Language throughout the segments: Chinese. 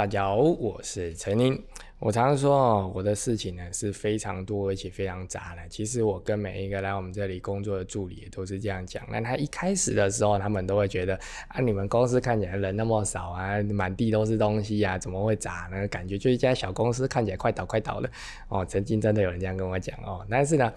大家好，我是陈宁。我常常说哦，我的事情呢是非常多而且非常杂的。其实我跟每一个来我们这里工作的助理都是这样讲。那他一开始的时候，他们都会觉得啊，你们公司看起来人那么少啊，满地都是东西啊，怎么会杂呢？感觉就一家小公司看起来快倒快倒了。哦，曾经真的有人这样跟我讲哦，但是呢。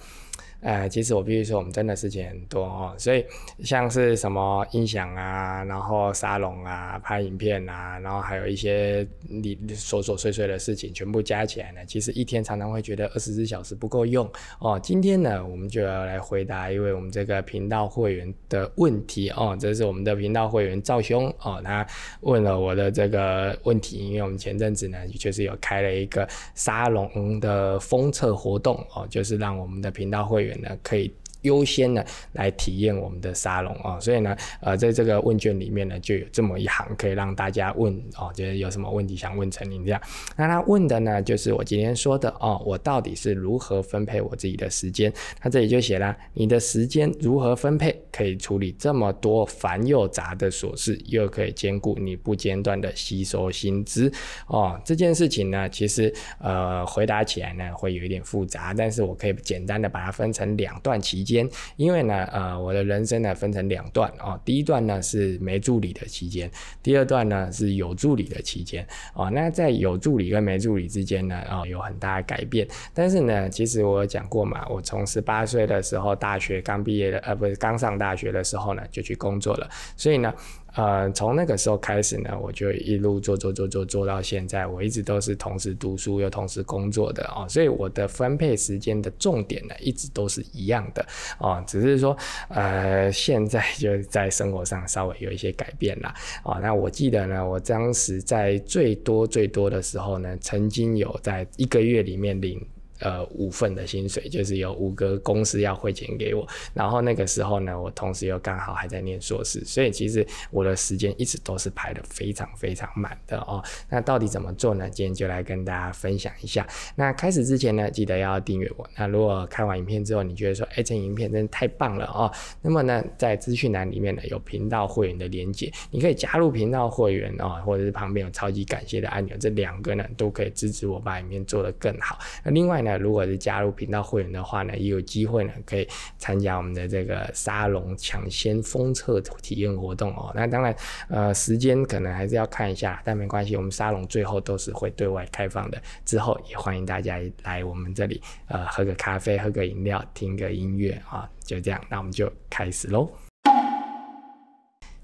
哎，其实我必须说，我们真的事情很多哦，所以像是什么音响啊，然后沙龙啊，拍影片啊，然后还有一些你琐琐碎碎的事情，全部加起来呢，其实一天常常会觉得二十四小时不够用哦。今天呢，我们就要来回答一位我们这个频道会员的问题哦，这是我们的频道会员赵兄哦，他问了我的这个问题，因为我们前阵子呢确实有开了一个沙龙的封测活动哦，就是让我们的频道会员。呢，可以。优先呢来体验我们的沙龙啊，所以呢，呃，在这个问卷里面呢，就有这么一行可以让大家问哦，觉得有什么问题想问陈琳这样。那他问的呢，就是我今天说的哦，我到底是如何分配我自己的时间？他这里就写了，你的时间如何分配，可以处理这么多繁又杂的琐事，又可以兼顾你不间断的吸收新知哦。这件事情呢，其实呃，回答起来呢会有一点复杂，但是我可以简单的把它分成两段期间。间，因为呢，呃，我的人生呢分成两段哦，第一段呢是没助理的期间，第二段呢是有助理的期间哦。那在有助理跟没助理之间呢，哦，有很大的改变。但是呢，其实我有讲过嘛，我从十八岁的时候，大学刚毕业的，呃，不是刚上大学的时候呢，就去工作了。所以呢，呃，从那个时候开始呢，我就一路做做做做做到现在，我一直都是同时读书又同时工作的哦。所以我的分配时间的重点呢，一直都是一样的。哦，只是说，呃，现在就在生活上稍微有一些改变了。哦，那我记得呢，我当时在最多最多的时候呢，曾经有在一个月里面领。呃，五份的薪水就是有五个公司要汇钱给我，然后那个时候呢，我同时又刚好还在念硕士，所以其实我的时间一直都是排的非常非常满的哦。那到底怎么做呢？今天就来跟大家分享一下。那开始之前呢，记得要订阅我。那如果看完影片之后，你觉得说，哎，这影片真的太棒了哦，那么呢，在资讯栏里面呢有频道会员的连接，你可以加入频道会员哦，或者是旁边有超级感谢的按钮，这两个呢都可以支持我把影片做得更好。那另外呢？如果是加入频道会员的话呢，也有机会呢，可以参加我们的这个沙龙抢先封测体验活动哦。那当然，呃，时间可能还是要看一下，但没关系，我们沙龙最后都是会对外开放的。之后也欢迎大家来我们这里，呃，喝个咖啡，喝个饮料，听个音乐啊，就这样。那我们就开始喽。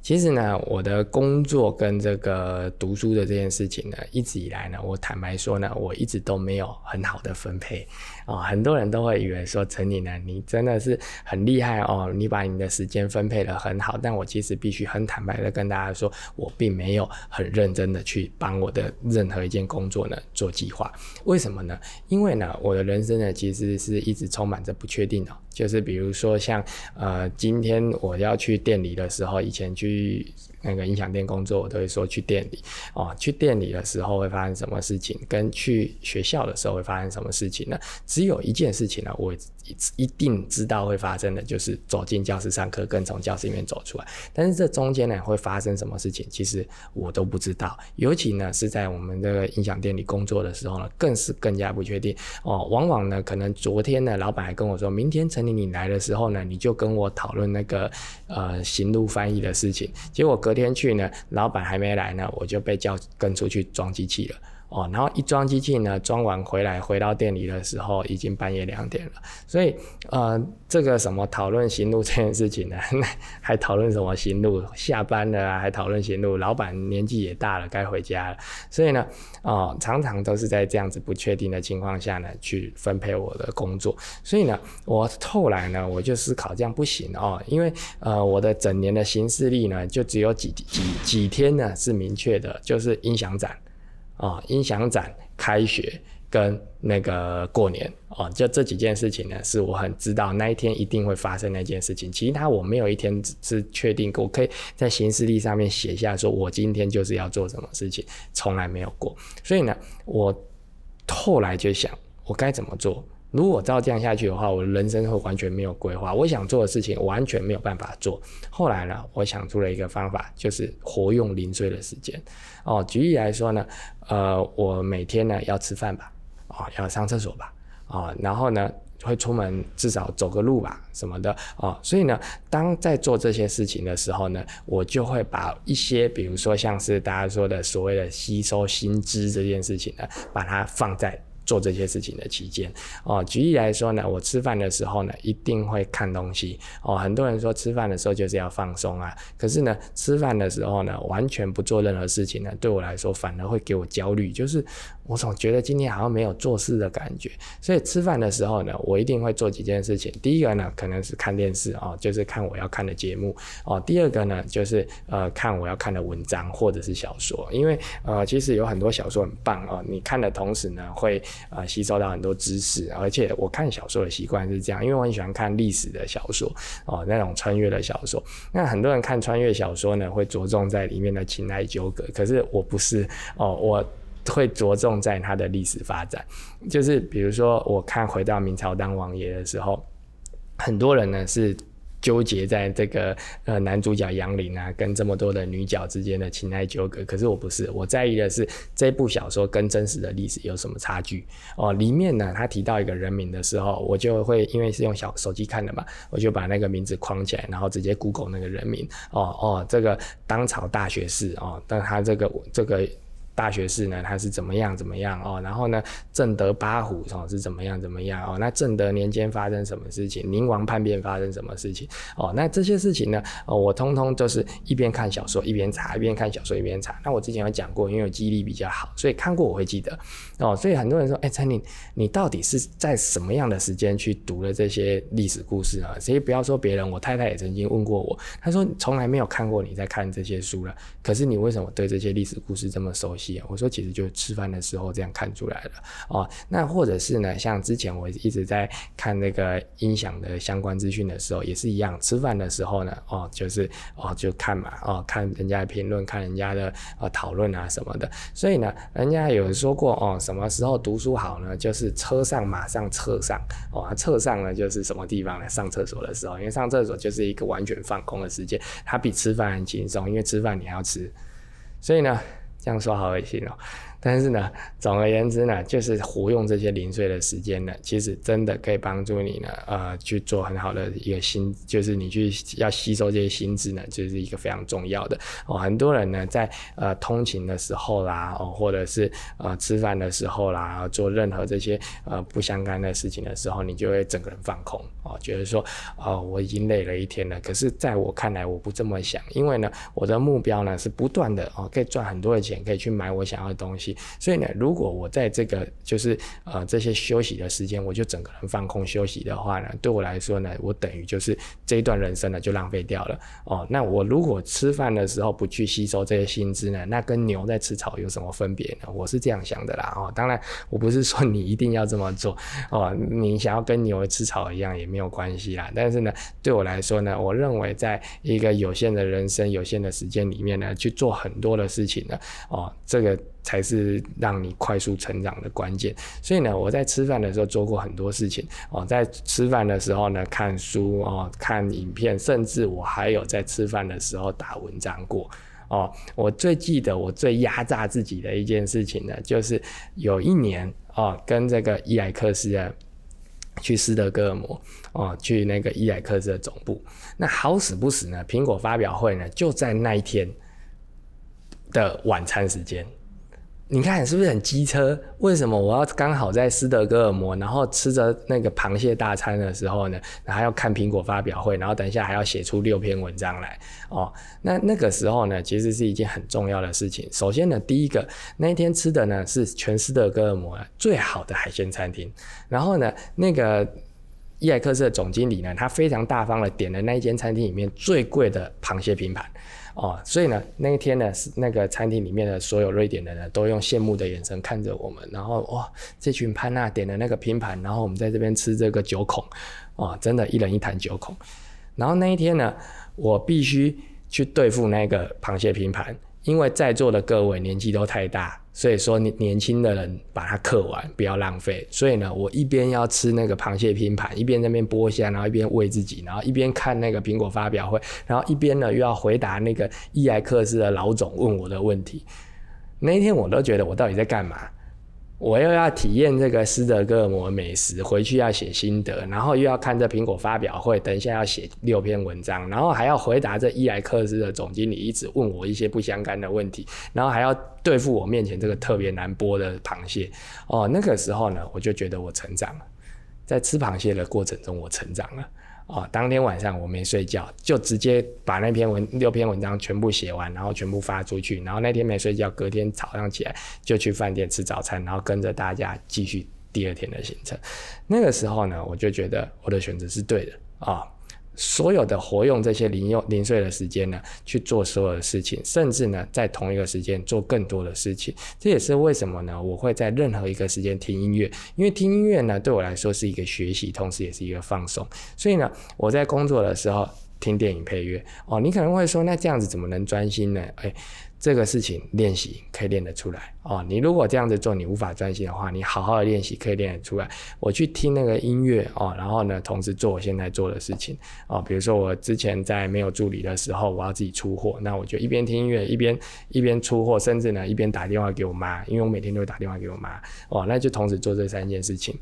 其实呢，我的工作跟这个读书的这件事情呢，一直以来呢，我坦白说呢，我一直都没有很好的分配啊。很多人都会以为说，陈宁呢，你真的是很厉害哦，你把你的时间分配得很好。但我其实必须很坦白的跟大家说，我并没有很认真的去帮我的任何一件工作呢做计划。为什么呢？因为呢，我的人生呢，其实是一直充满着不确定的。就是比如说像呃，今天我要去店里的时候，以前去那个音响店工作，我都会说去店里哦。去店里的时候会发生什么事情，跟去学校的时候会发生什么事情呢？只有一件事情呢，我一定知道会发生的，就是走进教室上课，跟从教室里面走出来。但是这中间呢，会发生什么事情，其实我都不知道。尤其呢，是在我们这个音响店里工作的时候呢，更是更加不确定哦。往往呢，可能昨天呢，老板还跟我说明天成。你来的时候呢，你就跟我讨论那个呃行路翻译的事情。结果隔天去呢，老板还没来呢，我就被叫跟出去装机器了。哦，然后一装机器呢，装完回来回到店里的时候已经半夜两点了。所以，呃，这个什么讨论行路这件事情呢，还讨论什么行路？下班了还讨论行路？老板年纪也大了，该回家了。所以呢，哦，常常都是在这样子不确定的情况下呢，去分配我的工作。所以呢，我后来呢，我就思考这样不行哦，因为呃，我的整年的行事历呢，就只有几几几天呢是明确的，就是音响展。啊，音响展开学跟那个过年啊，就这几件事情呢，是我很知道那一天一定会发生那件事情。其他我没有一天是确定，过，我可以，在行事历上面写下说，我今天就是要做什么事情，从来没有过。所以呢，我后来就想，我该怎么做？如果照这样下去的话，我人生会完全没有规划，我想做的事情完全没有办法做。后来呢，我想出了一个方法，就是活用零碎的时间。哦，举例来说呢，呃，我每天呢要吃饭吧，哦，要上厕所吧，啊，然后呢会出门，至少走个路吧什么的，哦，所以呢，当在做这些事情的时候呢，我就会把一些，比如说像是大家说的所谓的吸收新知这件事情呢，把它放在。做这些事情的期间，哦，举例来说呢，我吃饭的时候呢，一定会看东西。哦，很多人说吃饭的时候就是要放松啊，可是呢，吃饭的时候呢，完全不做任何事情呢，对我来说反而会给我焦虑，就是我总觉得今天好像没有做事的感觉。所以吃饭的时候呢，我一定会做几件事情。第一个呢，可能是看电视哦，就是看我要看的节目哦。第二个呢，就是呃，看我要看的文章或者是小说，因为呃，其实有很多小说很棒哦，你看的同时呢，会。啊，吸收到很多知识，而且我看小说的习惯是这样，因为我很喜欢看历史的小说哦，那种穿越的小说。那很多人看穿越小说呢，会着重在里面的情爱纠葛，可是我不是哦，我会着重在它的历史发展。就是比如说，我看《回到明朝当王爷》的时候，很多人呢是。纠结在这个呃男主角杨林啊，跟这么多的女角之间的情爱纠葛。可是我不是，我在意的是这部小说跟真实的历史有什么差距哦。里面呢，他提到一个人名的时候，我就会因为是用小手机看的嘛，我就把那个名字框起来，然后直接 Google 那个人名哦哦，这个当朝大学士哦，但他这个这个。大学士呢，他是怎么样怎么样哦，然后呢，正德八虎哦是怎么样怎么样哦，那正德年间发生什么事情，宁王叛变发生什么事情哦，那这些事情呢，我通通就是一边看小说一边查，一边看小说一边查。那我之前有讲过，因为我记忆力比较好，所以看过我会记得哦。所以很多人说，哎，陈宁，你到底是在什么样的时间去读了这些历史故事啊？所以不要说别人，我太太也曾经问过我，她说从来没有看过你在看这些书了，可是你为什么对这些历史故事这么熟悉？我说，其实就是吃饭的时候这样看出来的哦。那或者是呢，像之前我一直在看那个音响的相关资讯的时候，也是一样。吃饭的时候呢，哦，就是哦，就看嘛，哦，看人家的评论，看人家的呃讨论啊什么的。所以呢，人家有人说过哦，什么时候读书好呢？就是车上，马上车上哦，车上呢就是什么地方呢？上厕所的时候，因为上厕所就是一个完全放空的时间，它比吃饭轻松，因为吃饭你还要吃，所以呢。这样说好恶心哦。但是呢，总而言之呢，就是胡用这些零碎的时间呢，其实真的可以帮助你呢，呃，去做很好的一个心，就是你去要吸收这些心智呢，就是一个非常重要的哦。很多人呢，在呃通勤的时候啦，哦，或者是呃吃饭的时候啦，做任何这些呃不相干的事情的时候，你就会整个人放空哦，觉得说，哦，我已经累了一天了。可是在我看来，我不这么想，因为呢，我的目标呢是不断的哦，可以赚很多的钱，可以去买我想要的东西。所以呢，如果我在这个就是呃这些休息的时间，我就整个人放空休息的话呢，对我来说呢，我等于就是这一段人生呢就浪费掉了哦。那我如果吃饭的时候不去吸收这些薪资呢，那跟牛在吃草有什么分别呢？我是这样想的啦哦。当然，我不是说你一定要这么做哦，你想要跟牛吃草一样也没有关系啦。但是呢，对我来说呢，我认为在一个有限的人生、有限的时间里面呢，去做很多的事情呢，哦，这个。才是让你快速成长的关键。所以呢，我在吃饭的时候做过很多事情。哦，在吃饭的时候呢，看书哦，看影片，甚至我还有在吃饭的时候打文章过。哦，我最记得我最压榨自己的一件事情呢，就是有一年哦，跟这个伊莱克斯啊去斯德哥尔摩哦，去那个伊莱克斯的总部。那好死不死呢，苹果发表会呢就在那一天的晚餐时间。你看，是不是很机车？为什么我要刚好在斯德哥尔摩，然后吃着那个螃蟹大餐的时候呢？然后要看苹果发表会，然后等一下还要写出六篇文章来哦。那那个时候呢，其实是一件很重要的事情。首先呢，第一个那一天吃的呢，是全斯德哥尔摩最好的海鲜餐厅。然后呢，那个伊莱克斯的总经理呢，他非常大方的点了那一间餐厅里面最贵的螃蟹拼盘。哦，所以呢，那一天呢，是那个餐厅里面的所有瑞典人呢，都用羡慕的眼神看着我们，然后哇，这群潘娜点的那个拼盘，然后我们在这边吃这个九孔，啊，真的，一人一坛九孔，然后那一天呢，我必须去对付那个螃蟹拼盘。因为在座的各位年纪都太大，所以说年年轻的人把它刻完，不要浪费。所以呢，我一边要吃那个螃蟹拼盘，一边那边剥虾，然后一边喂自己，然后一边看那个苹果发表会，然后一边呢又要回答那个伊莱克斯的老总问我的问题。那一天我都觉得我到底在干嘛？我又要体验这个斯德哥尔摩美食，回去要写心得，然后又要看这苹果发表会，等一下要写六篇文章，然后还要回答这伊莱克斯的总经理一直问我一些不相干的问题，然后还要对付我面前这个特别难剥的螃蟹。哦，那个时候呢，我就觉得我成长了，在吃螃蟹的过程中，我成长了。哦，当天晚上我没睡觉，就直接把那篇文六篇文章全部写完，然后全部发出去。然后那天没睡觉，隔天早上起来就去饭店吃早餐，然后跟着大家继续第二天的行程。那个时候呢，我就觉得我的选择是对的啊。所有的活用这些零用零碎的时间呢，去做所有的事情，甚至呢，在同一个时间做更多的事情。这也是为什么呢？我会在任何一个时间听音乐，因为听音乐呢对我来说是一个学习，同时也是一个放松。所以呢，我在工作的时候听电影配乐。哦，你可能会说，那这样子怎么能专心呢？哎。这个事情练习可以练得出来哦。你如果这样子做，你无法专心的话，你好好的练习可以练得出来。我去听那个音乐哦，然后呢，同时做我现在做的事情哦。比如说我之前在没有助理的时候，我要自己出货，那我就一边听音乐一边一边出货，甚至呢一边打电话给我妈，因为我每天都会打电话给我妈哦，那就同时做这三件事情。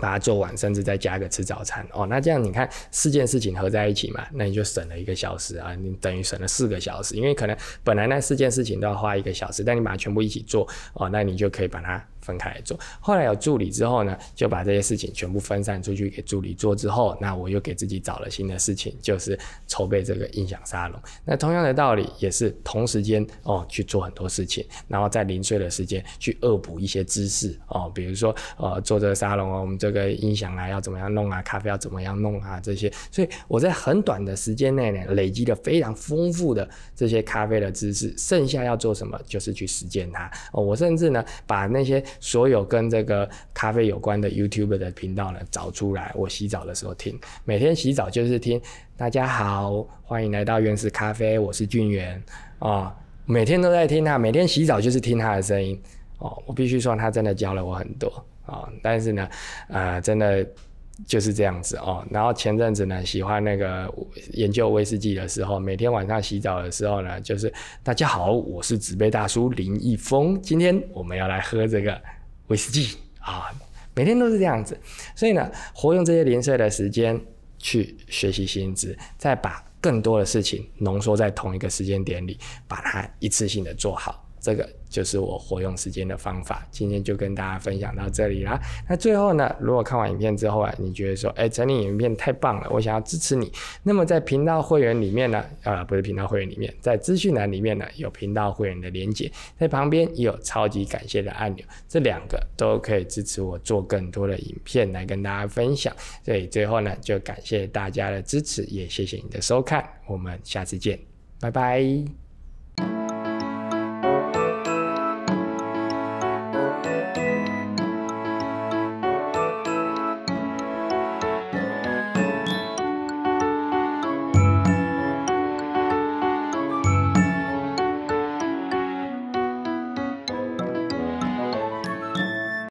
把它做完，甚至再加个吃早餐哦。那这样你看四件事情合在一起嘛，那你就省了一个小时啊，你等于省了四个小时。因为可能本来那四件事情都要花一个小时，但你把它全部一起做哦，那你就可以把它。分开来做。后来有助理之后呢，就把这些事情全部分散出去给助理做。之后，那我又给自己找了新的事情，就是筹备这个音响沙龙。那同样的道理，也是同时间哦去做很多事情，然后在零碎的时间去恶补一些知识哦，比如说呃做这个沙龙哦，我们这个音响啊要怎么样弄啊，咖啡要怎么样弄啊这些。所以我在很短的时间内呢，累积了非常丰富的这些咖啡的知识。剩下要做什么，就是去实践它。哦，我甚至呢，把那些所有跟这个咖啡有关的 YouTube 的频道呢，找出来，我洗澡的时候听，每天洗澡就是听。大家好，欢迎来到原始咖啡，我是俊源啊，每天都在听他，每天洗澡就是听他的声音哦。我必须说，他真的教了我很多啊，但是呢，呃，真的。就是这样子哦，然后前阵子呢，喜欢那个研究威士忌的时候，每天晚上洗澡的时候呢，就是大家好，我是纸杯大叔林一峰，今天我们要来喝这个威士忌啊，每天都是这样子，所以呢，活用这些零碎的时间去学习新知，再把更多的事情浓缩在同一个时间点里，把它一次性的做好。这个就是我活用时间的方法。今天就跟大家分享到这里啦。那最后呢，如果看完影片之后啊，你觉得说，哎，整理影片太棒了，我想要支持你。那么在频道会员里面呢，啊，不是频道会员里面，在资讯栏里面呢，有频道会员的连接，在旁边也有超级感谢的按钮，这两个都可以支持我做更多的影片来跟大家分享。所以最后呢，就感谢大家的支持，也谢谢你的收看，我们下次见，拜拜。